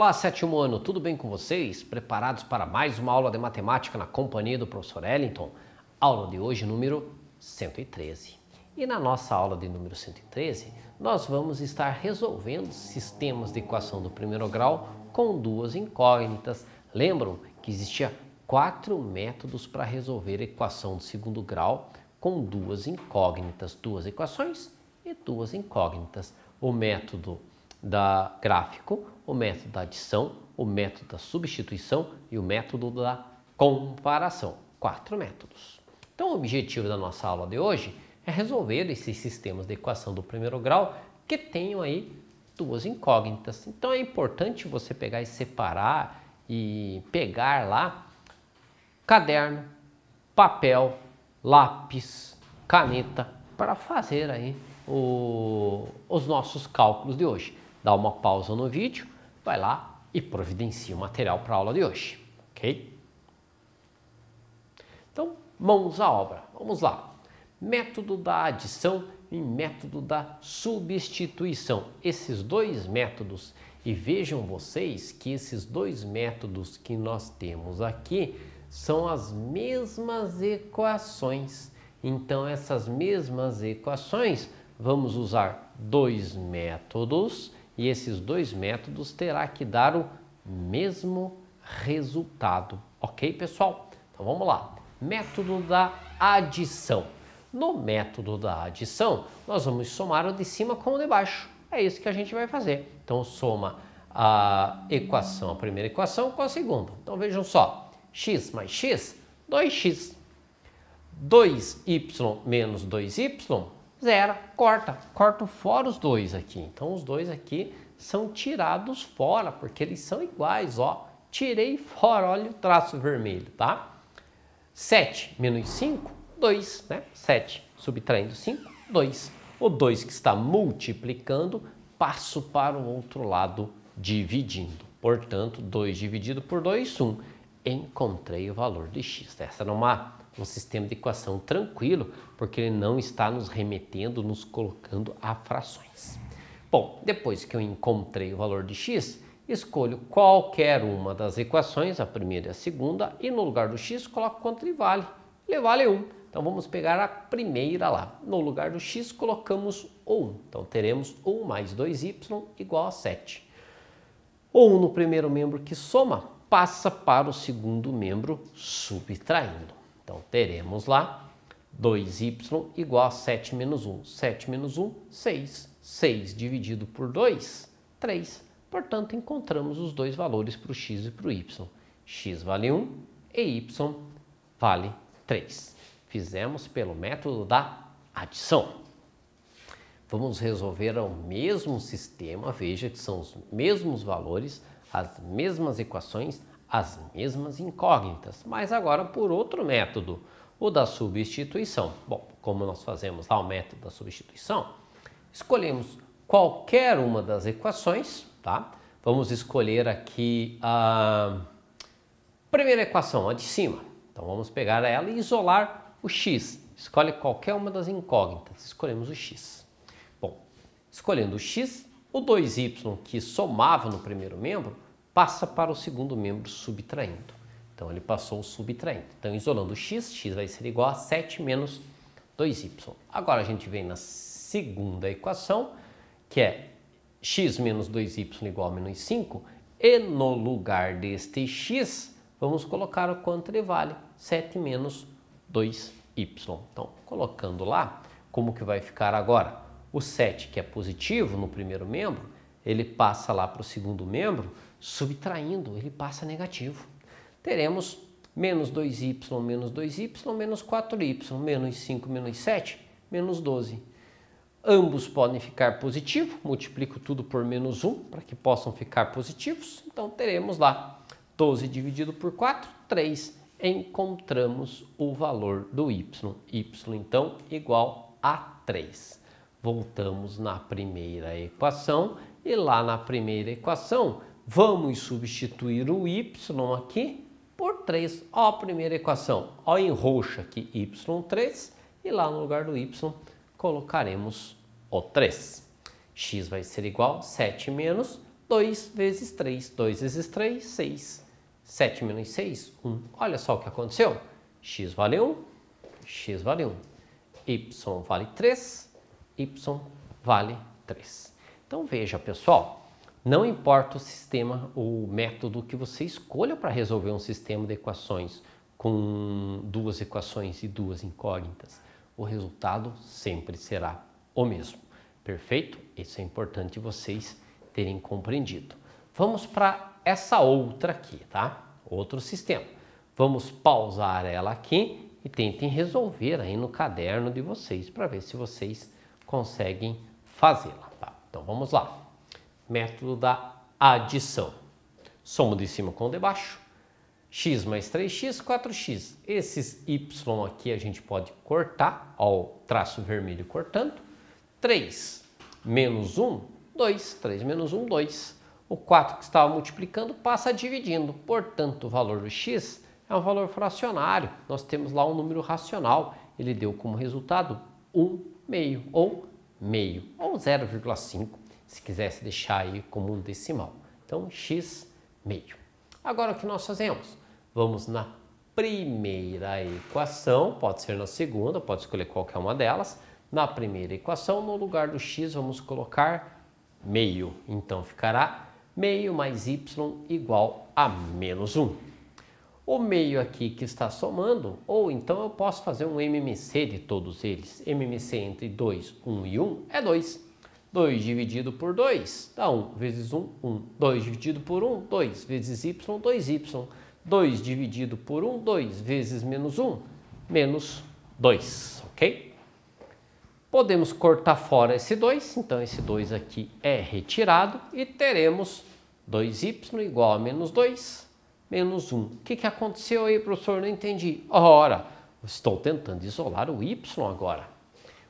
Olá, sétimo ano, tudo bem com vocês? Preparados para mais uma aula de matemática na companhia do professor Ellington? Aula de hoje, número 113. E na nossa aula de número 113, nós vamos estar resolvendo sistemas de equação do primeiro grau com duas incógnitas. Lembram que existia quatro métodos para resolver a equação do segundo grau com duas incógnitas, duas equações e duas incógnitas. O método da gráfico, o método da adição, o método da substituição e o método da comparação. Quatro métodos. Então, o objetivo da nossa aula de hoje é resolver esses sistemas de equação do primeiro grau que tenham aí duas incógnitas. Então, é importante você pegar e separar e pegar lá caderno, papel, lápis, caneta para fazer aí o, os nossos cálculos de hoje dá uma pausa no vídeo, vai lá e providencia o material para a aula de hoje, ok? Então, mãos à obra. Vamos lá. Método da adição e método da substituição. Esses dois métodos, e vejam vocês que esses dois métodos que nós temos aqui são as mesmas equações. Então, essas mesmas equações, vamos usar dois métodos e esses dois métodos terá que dar o mesmo resultado. Ok, pessoal? Então vamos lá. Método da adição. No método da adição, nós vamos somar o de cima com o de baixo. É isso que a gente vai fazer. Então soma a equação, a primeira equação com a segunda. Então vejam só, x mais x, 2x. 2y menos 2y zera, corta, corto fora os dois aqui. Então os dois aqui são tirados fora, porque eles são iguais, ó. Tirei fora, olha o traço vermelho, tá? 7 menos 5, 2, né? 7 subtraindo 5, 2. O 2 que está multiplicando, passo para o outro lado dividindo. Portanto, 2 dividido por 2, 1. Encontrei o valor de x. Essa era uma um sistema de equação tranquilo, porque ele não está nos remetendo, nos colocando a frações. Bom, depois que eu encontrei o valor de x, escolho qualquer uma das equações, a primeira e a segunda, e no lugar do x coloco quanto ele vale. Ele vale 1. Então vamos pegar a primeira lá. No lugar do x colocamos 1. Então teremos 1 mais 2y igual a 7. 1 no primeiro membro que soma passa para o segundo membro subtraindo. Então teremos lá 2y igual a 7 menos 1. 7 menos 1, 6. 6 dividido por 2, 3. Portanto, encontramos os dois valores para o x e para o y. x vale 1 e y vale 3. Fizemos pelo método da adição. Vamos resolver o mesmo sistema, veja que são os mesmos valores, as mesmas equações, as mesmas incógnitas, mas agora por outro método, o da substituição. Bom, como nós fazemos lá o método da substituição, escolhemos qualquer uma das equações, tá? Vamos escolher aqui a primeira equação, a de cima. Então vamos pegar ela e isolar o x. Escolhe qualquer uma das incógnitas, escolhemos o x. Bom, escolhendo o x, o 2y que somava no primeiro membro passa para o segundo membro subtraindo. Então ele passou o subtraindo. Então isolando x, x vai ser igual a 7 menos 2y. Agora a gente vem na segunda equação, que é x menos 2y igual a menos 5, e no lugar deste x, vamos colocar o quanto ele vale, 7 menos 2y. Então, colocando lá, como que vai ficar agora? O 7, que é positivo no primeiro membro, ele passa lá para o segundo membro, Subtraindo, ele passa negativo. Teremos menos 2y menos 2y menos 4y menos 5 menos 7 menos 12. Ambos podem ficar positivos, multiplico tudo por menos 1 para que possam ficar positivos. Então teremos lá 12 dividido por 4, 3. Encontramos o valor do y. y então igual a 3. Voltamos na primeira equação e lá na primeira equação Vamos substituir o y aqui por 3. Ó a primeira equação. Ó em roxo aqui, y3. E lá no lugar do y colocaremos o 3. x vai ser igual a 7 menos 2 vezes 3. 2 vezes 3, 6. 7 menos 6, 1. Olha só o que aconteceu. x vale 1, x vale 1. y vale 3, y vale 3. Então veja, pessoal, não importa o sistema ou método que você escolha para resolver um sistema de equações com duas equações e duas incógnitas, o resultado sempre será o mesmo. Perfeito? Isso é importante vocês terem compreendido. Vamos para essa outra aqui, tá? Outro sistema. Vamos pausar ela aqui e tentem resolver aí no caderno de vocês para ver se vocês conseguem fazê-la, tá? Então vamos lá método da adição. Soma de cima com o de baixo. x mais 3x, 4x. Esses y aqui a gente pode cortar, ao traço vermelho cortando. 3 menos 1, 2. 3 menos 1, 2. O 4 que estava multiplicando passa dividindo. Portanto, o valor do x é um valor fracionário. Nós temos lá um número racional. Ele deu como resultado 1 meio, ou meio, ou 0,5 se quisesse deixar aí como um decimal. Então, x meio. Agora, o que nós fazemos? Vamos na primeira equação, pode ser na segunda, pode escolher qualquer uma delas. Na primeira equação, no lugar do x, vamos colocar meio. Então, ficará meio mais y igual a menos 1. O meio aqui que está somando, ou então eu posso fazer um MMC de todos eles. MMC entre 2, 1 e 1 é 2. 2 dividido por 2 dá 1, vezes 1, 1. 2 dividido por 1, 2, vezes y, 2y. 2 dividido por 1, 2, vezes menos 1, menos 2, ok? Podemos cortar fora esse 2, então esse 2 aqui é retirado e teremos 2y igual a menos 2, menos 1. O que, que aconteceu aí, professor? Não entendi. Ora, estou tentando isolar o y agora.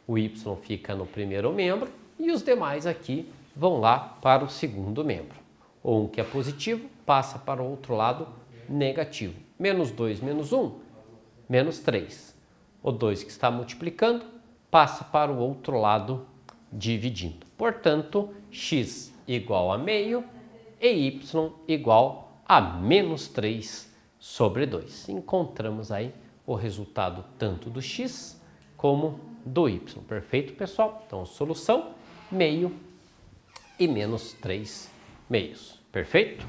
O y fica no primeiro membro e os demais aqui vão lá para o segundo membro. O um que é positivo passa para o outro lado negativo. Menos 2 menos 1, menos 3. O 2 que está multiplicando passa para o outro lado dividindo. Portanto, x igual a meio e y igual a menos 3 sobre 2. Encontramos aí o resultado tanto do x como do y. Perfeito, pessoal? Então, solução meio e menos 3 meios. Perfeito?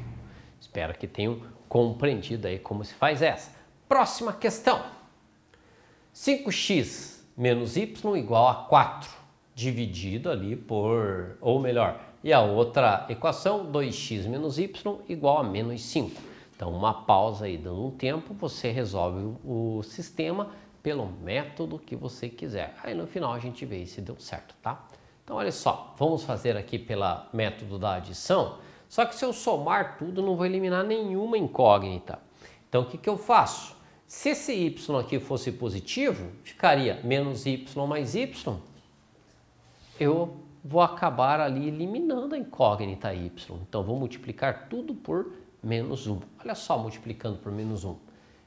Espero que tenham compreendido aí como se faz essa. Próxima questão. 5x menos y igual a 4, dividido ali por, ou melhor, e a outra equação, 2x menos y igual a menos 5. Então, uma pausa aí, dando um tempo, você resolve o sistema pelo método que você quiser. Aí no final a gente vê se deu certo, tá? Então olha só, vamos fazer aqui pela método da adição, só que se eu somar tudo não vou eliminar nenhuma incógnita. Então o que, que eu faço? Se esse y aqui fosse positivo, ficaria menos y mais y, eu vou acabar ali eliminando a incógnita y. Então vou multiplicar tudo por menos 1. Olha só, multiplicando por menos 1.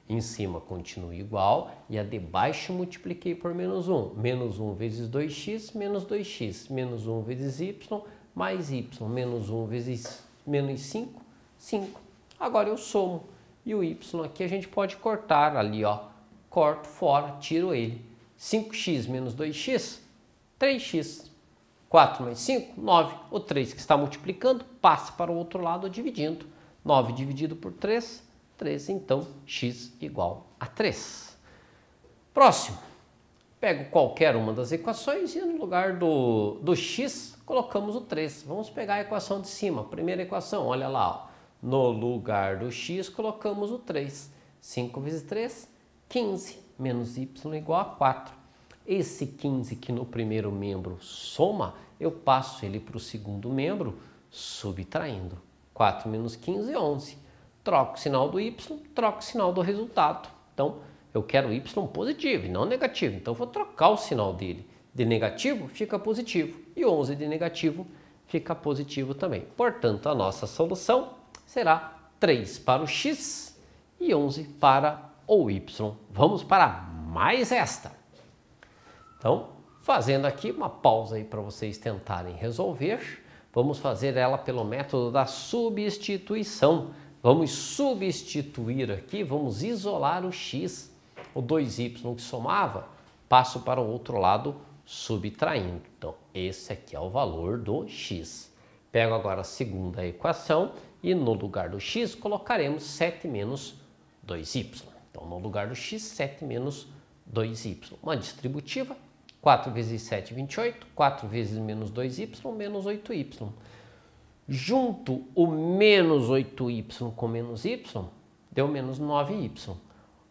Em cima continua igual e a de baixo multipliquei por menos 1. Menos 1 vezes 2x, menos 2x. Menos 1 vezes y, mais y. Menos 1 vezes menos 5, 5. Agora eu somo. E o y aqui a gente pode cortar ali, ó. Corto fora, tiro ele. 5x menos 2x, 3x. 4 mais 5, 9. O 3 que está multiplicando passa para o outro lado dividindo. 9 dividido por 3, 3, então x igual a 3. Próximo, pego qualquer uma das equações e no lugar do, do x colocamos o 3. Vamos pegar a equação de cima, primeira equação, olha lá, ó. no lugar do x colocamos o 3. 5 vezes 3, 15, menos y igual a 4. Esse 15 que no primeiro membro soma, eu passo ele para o segundo membro subtraindo. 4 menos 15, 11 troco o sinal do y, troco o sinal do resultado. Então, eu quero y positivo e não negativo, então vou trocar o sinal dele. De negativo fica positivo e 11 de negativo fica positivo também. Portanto, a nossa solução será 3 para o x e 11 para o y. Vamos para mais esta. Então, fazendo aqui uma pausa aí para vocês tentarem resolver, vamos fazer ela pelo método da substituição. Vamos substituir aqui, vamos isolar o x, o 2y que somava, passo para o outro lado subtraindo. Então, esse aqui é o valor do x. Pego agora a segunda equação e no lugar do x colocaremos 7 menos 2y. Então, no lugar do x, 7 menos 2y. Uma distributiva, 4 vezes 7, 28. 4 vezes menos 2y, menos 8y. Junto o menos 8y com menos y, deu menos 9y.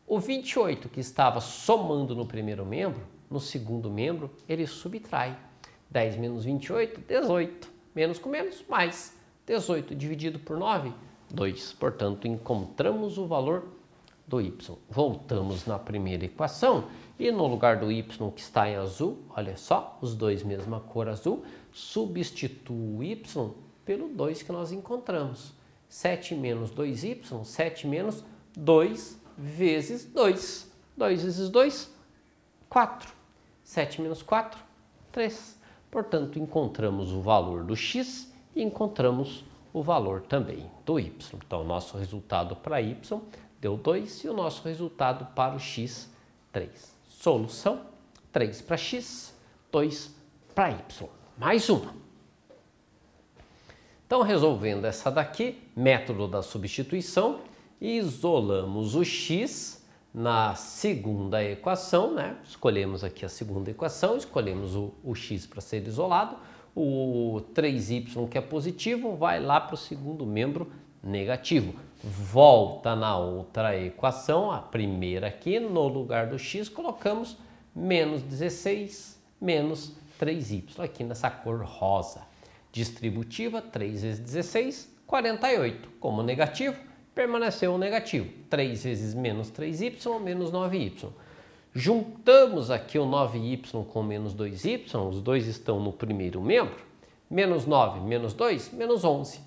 O 28 que estava somando no primeiro membro, no segundo membro, ele subtrai. 10 menos 28, 18. Menos com menos, mais. 18 dividido por 9, 2. Portanto, encontramos o valor do y. Voltamos na primeira equação e no lugar do y que está em azul, olha só, os dois mesma cor azul, substituo o y pelo 2 que nós encontramos. 7 menos 2y, 7 menos 2 vezes 2. 2 vezes 2, 4. 7 menos 4, 3. Portanto, encontramos o valor do x e encontramos o valor também do y. Então, o nosso resultado para y deu 2 e o nosso resultado para o x, 3. Solução, 3 para x, 2 para y. Mais uma. Então, resolvendo essa daqui, método da substituição, isolamos o x na segunda equação, né? escolhemos aqui a segunda equação, escolhemos o, o x para ser isolado, o 3y que é positivo vai lá para o segundo membro negativo. Volta na outra equação, a primeira aqui, no lugar do x colocamos menos 16 menos 3y, aqui nessa cor rosa. Distributiva, 3 vezes 16, 48. Como negativo, permaneceu o negativo. 3 vezes menos 3y, menos 9y. Juntamos aqui o 9y com menos 2y, os dois estão no primeiro membro. Menos 9, menos 2, menos 11.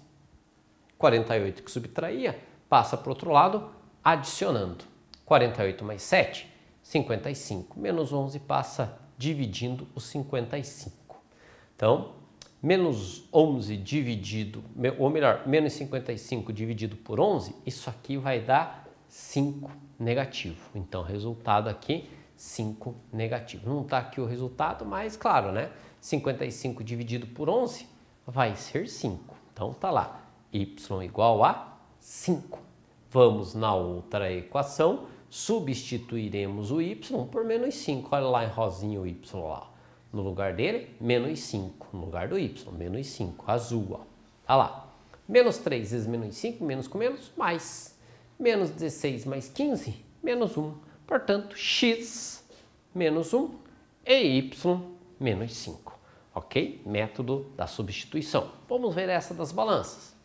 48 que subtraía, passa para o outro lado, adicionando. 48 mais 7, 55. Menos 11 passa dividindo o 55. Então, menos 11 dividido, ou melhor, menos 55 dividido por 11, isso aqui vai dar 5 negativo. Então, resultado aqui, 5 negativo. Não está aqui o resultado, mas claro, né? 55 dividido por 11 vai ser 5. Então, está lá, y igual a 5. Vamos na outra equação, substituiremos o y por menos 5. Olha lá em rosinha o y lá. No lugar dele, menos 5. No lugar do y, menos 5. Azul, ó. Olha tá lá. Menos 3 vezes menos 5, menos com menos, mais. Menos 16 mais 15, menos 1. Portanto, x menos 1 e y menos 5. Ok? Método da substituição. Vamos ver essa das balanças.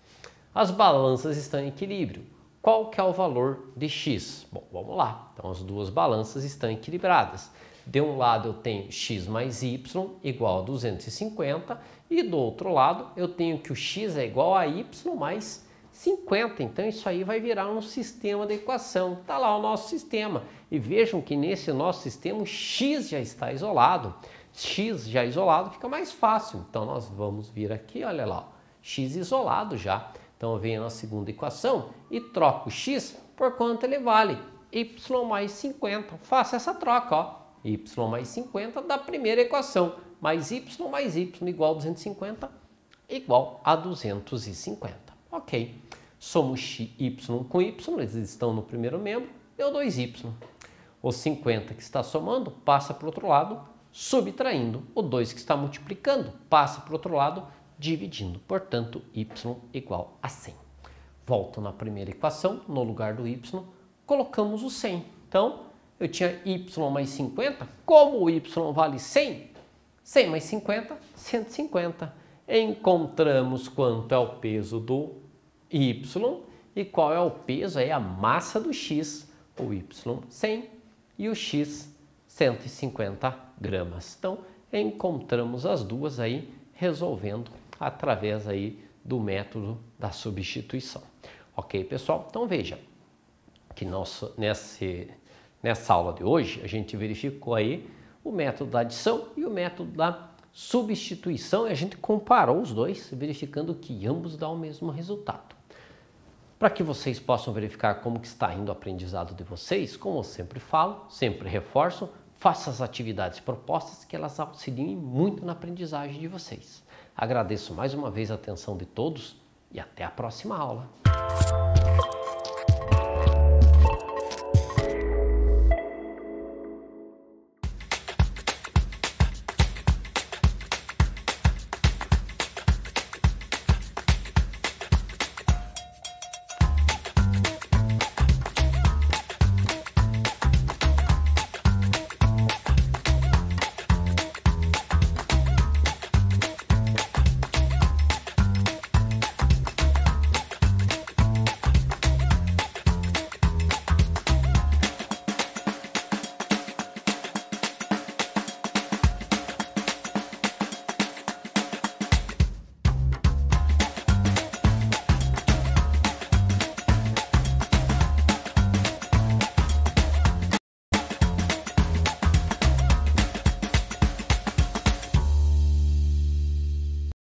As balanças estão em equilíbrio. Qual que é o valor de x? Bom, vamos lá. Então, as duas balanças estão equilibradas. De um lado eu tenho x mais y igual a 250 e do outro lado eu tenho que o x é igual a y mais 50. Então isso aí vai virar um sistema de equação. Está lá o nosso sistema. E vejam que nesse nosso sistema x já está isolado. x já isolado fica mais fácil. Então nós vamos vir aqui, olha lá, x isolado já. Então eu venho na segunda equação e troco x por quanto ele vale. y mais 50. faço essa troca, ó y mais 50 da primeira equação, mais y mais y igual a 250, igual a 250. Ok. Somos x, y com y, eles estão no primeiro membro, deu 2y. O 50 que está somando passa para o outro lado, subtraindo. O 2 que está multiplicando passa para o outro lado, dividindo. Portanto, y igual a 100. Volto na primeira equação, no lugar do y, colocamos o 100. Então, eu tinha y mais 50. Como o y vale 100, 100 mais 50, 150. Encontramos quanto é o peso do y e qual é o peso, é a massa do x, o y 100 e o x 150 gramas. Então, encontramos as duas aí resolvendo através aí do método da substituição. Ok, pessoal? Então, veja que nosso, nesse Nessa aula de hoje, a gente verificou aí o método da adição e o método da substituição e a gente comparou os dois, verificando que ambos dão o mesmo resultado. Para que vocês possam verificar como que está indo o aprendizado de vocês, como eu sempre falo, sempre reforço, faça as atividades propostas que elas auxiliem muito na aprendizagem de vocês. Agradeço mais uma vez a atenção de todos e até a próxima aula.